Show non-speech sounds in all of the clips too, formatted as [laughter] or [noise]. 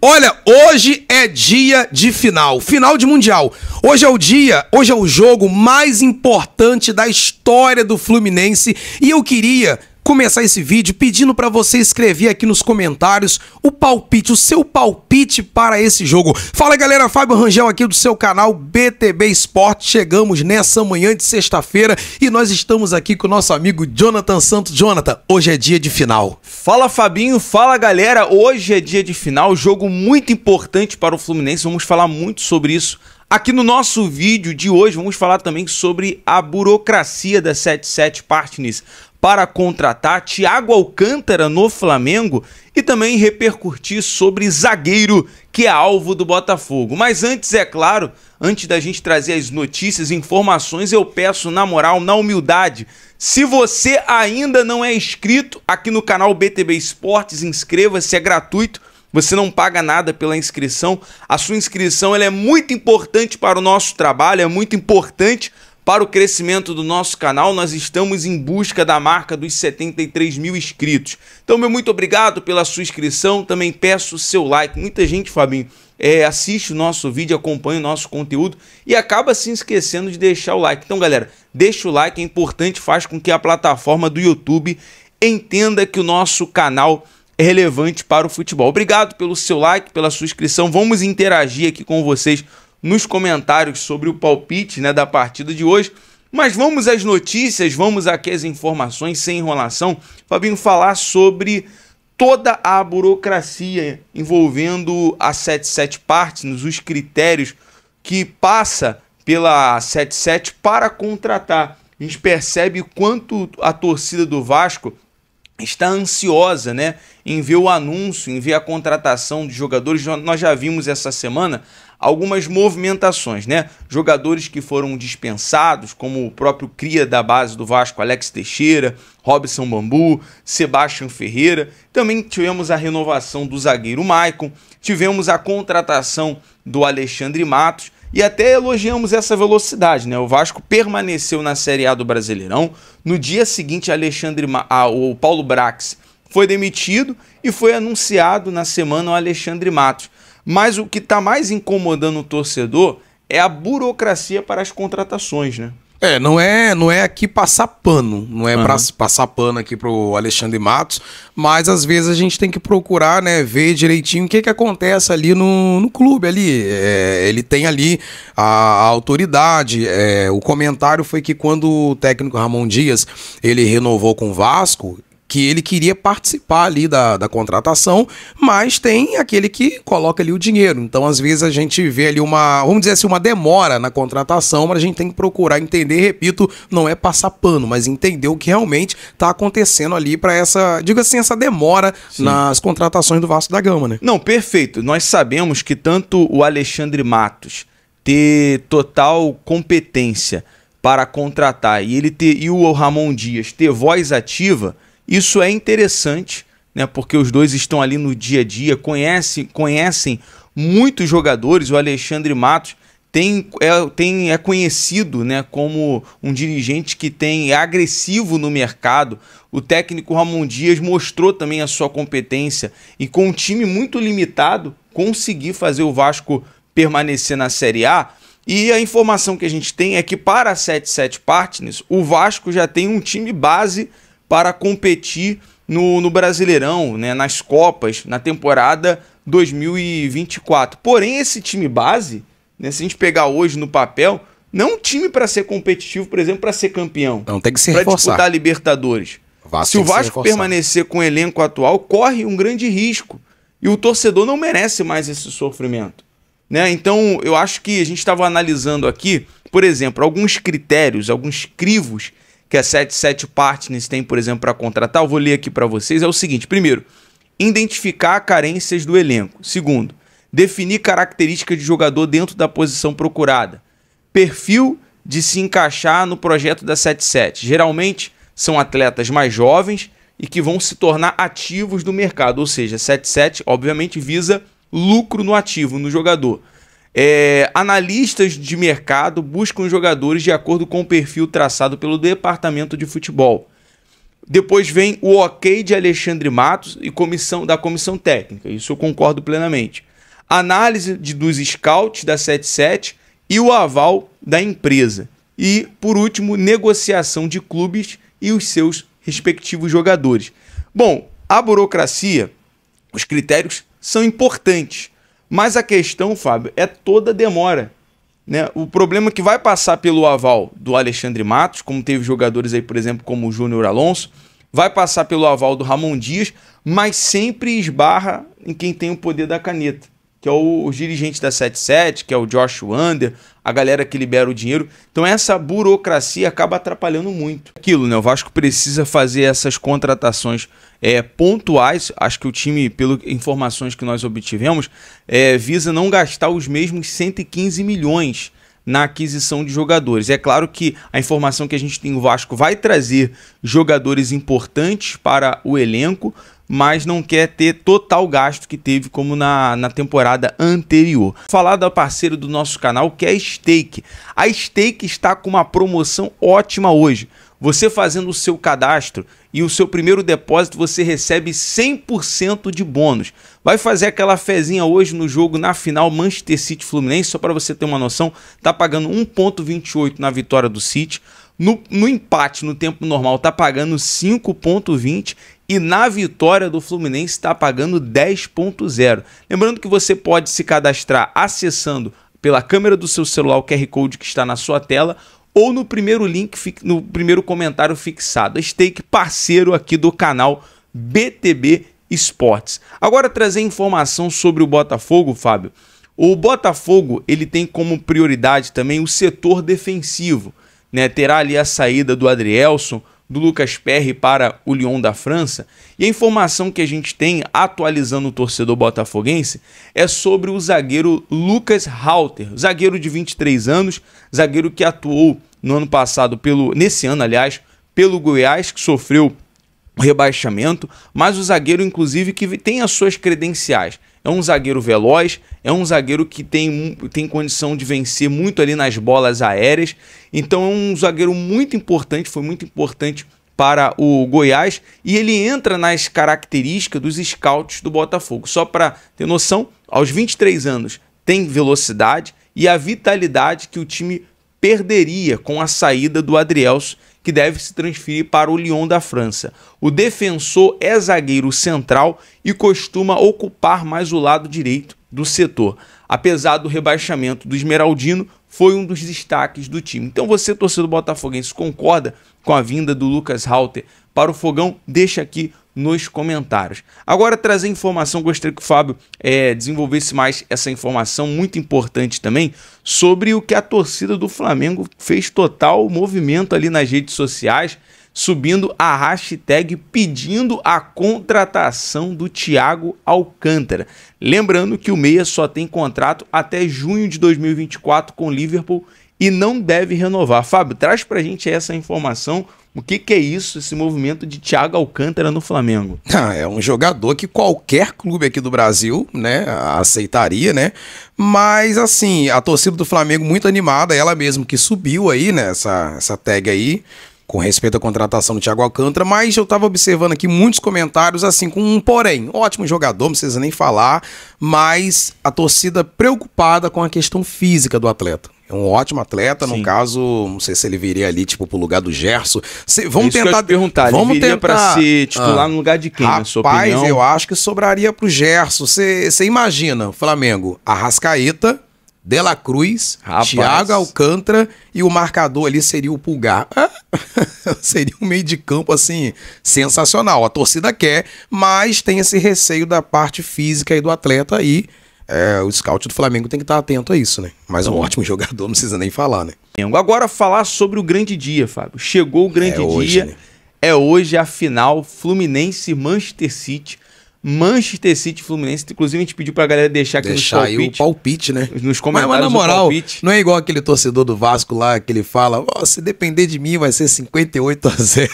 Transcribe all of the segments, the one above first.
Olha, hoje é dia de final, final de mundial. Hoje é o dia, hoje é o jogo mais importante da história do Fluminense e eu queria começar esse vídeo pedindo para você escrever aqui nos comentários o palpite, o seu palpite para esse jogo. Fala galera, Fábio Rangel aqui do seu canal BTB Esporte. Chegamos nessa manhã de sexta-feira e nós estamos aqui com o nosso amigo Jonathan Santos. Jonathan, hoje é dia de final. Fala Fabinho, fala galera. Hoje é dia de final, jogo muito importante para o Fluminense. Vamos falar muito sobre isso Aqui no nosso vídeo de hoje vamos falar também sobre a burocracia da 77 Partners, para contratar Thiago Alcântara no Flamengo e também repercutir sobre zagueiro que é alvo do Botafogo. Mas antes, é claro, antes da gente trazer as notícias, informações, eu peço na moral, na humildade, se você ainda não é inscrito aqui no canal BTB Esportes, inscreva-se, é gratuito. Você não paga nada pela inscrição. A sua inscrição ela é muito importante para o nosso trabalho, é muito importante para o crescimento do nosso canal, nós estamos em busca da marca dos 73 mil inscritos. Então, meu muito obrigado pela sua inscrição. Também peço o seu like. Muita gente, Fabinho, é, assiste o nosso vídeo, acompanha o nosso conteúdo e acaba se esquecendo de deixar o like. Então, galera, deixa o like, é importante, faz com que a plataforma do YouTube entenda que o nosso canal é relevante para o futebol. Obrigado pelo seu like, pela sua inscrição. Vamos interagir aqui com vocês nos comentários sobre o palpite né, da partida de hoje. Mas vamos às notícias, vamos aqui às informações sem enrolação. Fabinho, falar sobre toda a burocracia envolvendo a 77 Partners, os critérios que passa pela 77 para contratar. A gente percebe quanto a torcida do Vasco está ansiosa, né, em ver o anúncio, em ver a contratação de jogadores. Nós já vimos essa semana algumas movimentações, né? Jogadores que foram dispensados, como o próprio cria da base do Vasco, Alex Teixeira, Robson Bambu, Sebastian Ferreira. Também tivemos a renovação do zagueiro Maicon, tivemos a contratação do Alexandre Matos e até elogiamos essa velocidade, né? O Vasco permaneceu na Série A do Brasileirão. No dia seguinte, Alexandre Ma... ah, o Paulo Brax foi demitido e foi anunciado na semana o Alexandre Matos. Mas o que está mais incomodando o torcedor é a burocracia para as contratações, né? É, não é, não é aqui passar pano, não é uhum. passar pano aqui pro Alexandre Matos, mas às vezes a gente tem que procurar, né, ver direitinho o que que acontece ali no, no clube ali. É, ele tem ali a, a autoridade. É, o comentário foi que quando o técnico Ramon Dias ele renovou com o Vasco, que ele queria participar ali da, da contratação, mas tem aquele que coloca ali o dinheiro. Então, às vezes, a gente vê ali uma, vamos dizer assim, uma demora na contratação, mas a gente tem que procurar entender, repito, não é passar pano, mas entender o que realmente está acontecendo ali para essa, diga assim, essa demora Sim. nas contratações do Vasco da Gama, né? Não, perfeito. Nós sabemos que tanto o Alexandre Matos ter total competência para contratar e ele ter e o Ramon Dias ter voz ativa isso é interessante, né? Porque os dois estão ali no dia a dia, conhecem, conhecem muitos jogadores. O Alexandre Matos tem é, tem, é conhecido né, como um dirigente que tem é agressivo no mercado. O técnico Ramon Dias mostrou também a sua competência e com um time muito limitado conseguir fazer o Vasco permanecer na Série A. E a informação que a gente tem é que para a 77 Partners, o Vasco já tem um time base para competir no, no Brasileirão, né, nas Copas, na temporada 2024. Porém, esse time base, né, se a gente pegar hoje no papel, não é um time para ser competitivo, por exemplo, para ser campeão. Não tem que ser. reforçar. Para disputar Libertadores. Vasco se o Vasco se permanecer com o elenco atual, corre um grande risco. E o torcedor não merece mais esse sofrimento. Né? Então, eu acho que a gente estava analisando aqui, por exemplo, alguns critérios, alguns crivos que a 77 Partners tem, por exemplo, para contratar, eu vou ler aqui para vocês, é o seguinte: primeiro, identificar carências do elenco. Segundo, definir características de jogador dentro da posição procurada. Perfil de se encaixar no projeto da 77. Geralmente são atletas mais jovens e que vão se tornar ativos do mercado, ou seja, 77 obviamente visa lucro no ativo, no jogador. É, analistas de mercado buscam jogadores de acordo com o perfil traçado pelo departamento de futebol. Depois vem o ok de Alexandre Matos e comissão da comissão técnica. Isso eu concordo plenamente. Análise de, dos scouts da 77 e o aval da empresa. E, por último, negociação de clubes e os seus respectivos jogadores. Bom, a burocracia, os critérios são importantes mas a questão, Fábio, é toda demora. Né? O problema é que vai passar pelo aval do Alexandre Matos, como teve jogadores aí, por exemplo, como o Júnior Alonso, vai passar pelo aval do Ramon Dias, mas sempre esbarra em quem tem o poder da caneta que é o, o dirigente da 77, que é o Josh Wander, a galera que libera o dinheiro. Então essa burocracia acaba atrapalhando muito. Aquilo, né? O Vasco precisa fazer essas contratações é, pontuais. Acho que o time, pelas informações que nós obtivemos, é, visa não gastar os mesmos 115 milhões na aquisição de jogadores. É claro que a informação que a gente tem, o Vasco vai trazer jogadores importantes para o elenco, mas não quer ter total gasto que teve como na, na temporada anterior. Falar da parceira do nosso canal que é a Stake. A Stake está com uma promoção ótima hoje. Você fazendo o seu cadastro e o seu primeiro depósito, você recebe 100% de bônus. Vai fazer aquela fezinha hoje no jogo na final Manchester City Fluminense, só para você ter uma noção, tá pagando 1.28 na vitória do City. No, no empate, no tempo normal, tá pagando 5.20 e na vitória do Fluminense está pagando 10.0. Lembrando que você pode se cadastrar acessando pela câmera do seu celular o QR Code que está na sua tela ou no primeiro link, no primeiro comentário fixado. Stake parceiro aqui do canal BTB Esportes. Agora trazer informação sobre o Botafogo, Fábio. O Botafogo ele tem como prioridade também o setor defensivo, né? Terá ali a saída do Adrielson, do Lucas Perry para o Lyon da França. E a informação que a gente tem, atualizando o torcedor botafoguense, é sobre o zagueiro Lucas Halter, zagueiro de 23 anos, zagueiro que atuou no ano passado pelo nesse ano, aliás, pelo Goiás, que sofreu rebaixamento, mas o zagueiro, inclusive, que tem as suas credenciais. É um zagueiro veloz, é um zagueiro que tem, tem condição de vencer muito ali nas bolas aéreas. Então é um zagueiro muito importante, foi muito importante para o Goiás e ele entra nas características dos scouts do Botafogo. Só para ter noção, aos 23 anos tem velocidade e a vitalidade que o time perderia com a saída do Adrielso, que deve se transferir para o Lyon da França. O defensor é zagueiro central e costuma ocupar mais o lado direito do setor. Apesar do rebaixamento do Esmeraldino, foi um dos destaques do time. Então você, torcedor botafoguense, concorda com a vinda do Lucas Halter para o Fogão? Deixa aqui nos comentários. Agora trazer informação, gostaria que o Fábio é, desenvolvesse mais essa informação muito importante também sobre o que a torcida do Flamengo fez total movimento ali nas redes sociais subindo a hashtag pedindo a contratação do Thiago Alcântara. Lembrando que o Meia só tem contrato até junho de 2024 com o Liverpool e não deve renovar. Fábio, traz pra gente essa informação. O que, que é isso, esse movimento de Thiago Alcântara no Flamengo? [laughs] Ah, é um jogador que qualquer clube aqui do Brasil, né, aceitaria, né? Mas assim, a torcida do Flamengo muito animada, ela mesmo que subiu aí, né, essa, essa tag aí com respeito à contratação do Thiago Alcântara, mas eu estava observando aqui muitos comentários assim, com um porém. Ótimo jogador, não precisa nem falar, mas a torcida preocupada com a questão física do atleta. É um ótimo atleta, Sim. no caso, não sei se ele viria ali, tipo, pro lugar do Gerson. Se, vamos é tentar. perguntar, vamos ele viria tentar... pra ser titular ah, no lugar de quem, rapaz, na sua opinião? eu acho que sobraria pro Gerson. Você imagina, Flamengo, Arrascaeta, dela Cruz, Rapaz. Thiago Alcântara e o marcador ali seria o Pulgar. [laughs] seria um meio de campo assim sensacional. A torcida quer, mas tem esse receio da parte física e do atleta aí. É, o scout do Flamengo tem que estar atento a isso, né? Mas é um ótimo [laughs] jogador, não precisa nem falar, né? Agora falar sobre o grande dia, Fábio. Chegou o grande é hoje, dia. Né? É hoje a final Fluminense-Manchester City. Manchester City Fluminense. Inclusive, a gente pediu pra galera deixar aqui deixar nos palpites. Aí o palpite, né? Nos comentários. Mas, mas na moral, não é igual aquele torcedor do Vasco lá que ele fala: oh, se depender de mim, vai ser 58 a 0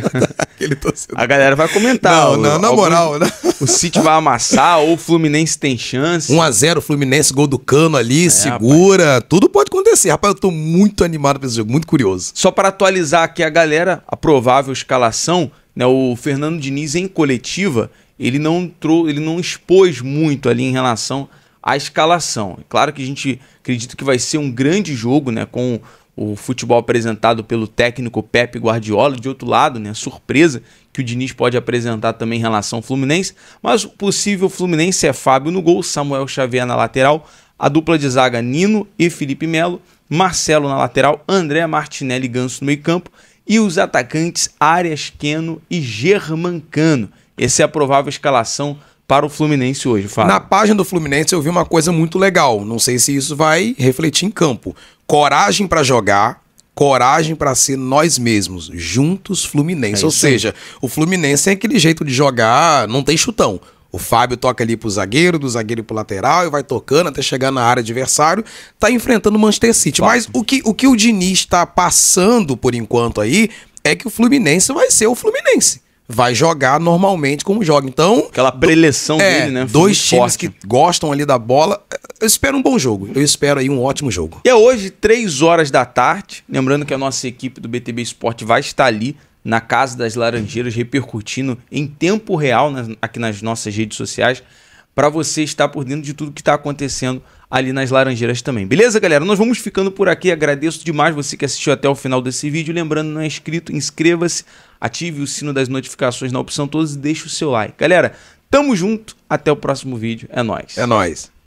[laughs] aquele torcedor. A galera vai comentar. Não, não, na algum, moral. Não. Né? O City vai amassar, ou o Fluminense tem chance. 1x0, Fluminense, gol do cano ali, é, segura. Rapaz. Tudo pode acontecer. Rapaz, eu tô muito animado pra esse jogo, muito curioso. Só para atualizar aqui a galera, a provável escalação, né? O Fernando Diniz em coletiva ele não trou ele não expôs muito ali em relação à escalação. Claro que a gente acredita que vai ser um grande jogo, né, com o futebol apresentado pelo técnico Pepe Guardiola, de outro lado, né, surpresa que o Diniz pode apresentar também em relação ao Fluminense, mas o possível Fluminense é Fábio no gol, Samuel Xavier na lateral, a dupla de zaga Nino e Felipe Melo, Marcelo na lateral, André Martinelli Ganso no meio-campo e os atacantes Arias Queno e Germancano. Essa é a provável escalação para o Fluminense hoje, Fábio. Na página do Fluminense eu vi uma coisa muito legal. Não sei se isso vai refletir em campo. Coragem para jogar, coragem para ser nós mesmos, juntos Fluminense. É Ou seja, o Fluminense é aquele jeito de jogar, não tem chutão. O Fábio toca ali pro zagueiro, do zagueiro pro lateral e vai tocando até chegar na área adversário. Tá enfrentando o Manchester City. Mas o que, o que o Diniz está passando por enquanto aí é que o Fluminense vai ser o Fluminense vai jogar normalmente como joga. Então. Aquela preleção do, é, dele, né? Foi dois times forte. que gostam ali da bola. Eu espero um bom jogo. Eu espero aí um ótimo jogo. E é hoje, três horas da tarde. Lembrando que a nossa equipe do BTB Esporte vai estar ali na Casa das Laranjeiras, repercutindo em tempo real nas, aqui nas nossas redes sociais para você estar por dentro de tudo que está acontecendo ali nas Laranjeiras também. Beleza, galera? Nós vamos ficando por aqui. Agradeço demais você que assistiu até o final desse vídeo. Lembrando, não é inscrito, inscreva-se, ative o sino das notificações na opção todos e deixe o seu like. Galera, tamo junto. Até o próximo vídeo. É nós. É nós.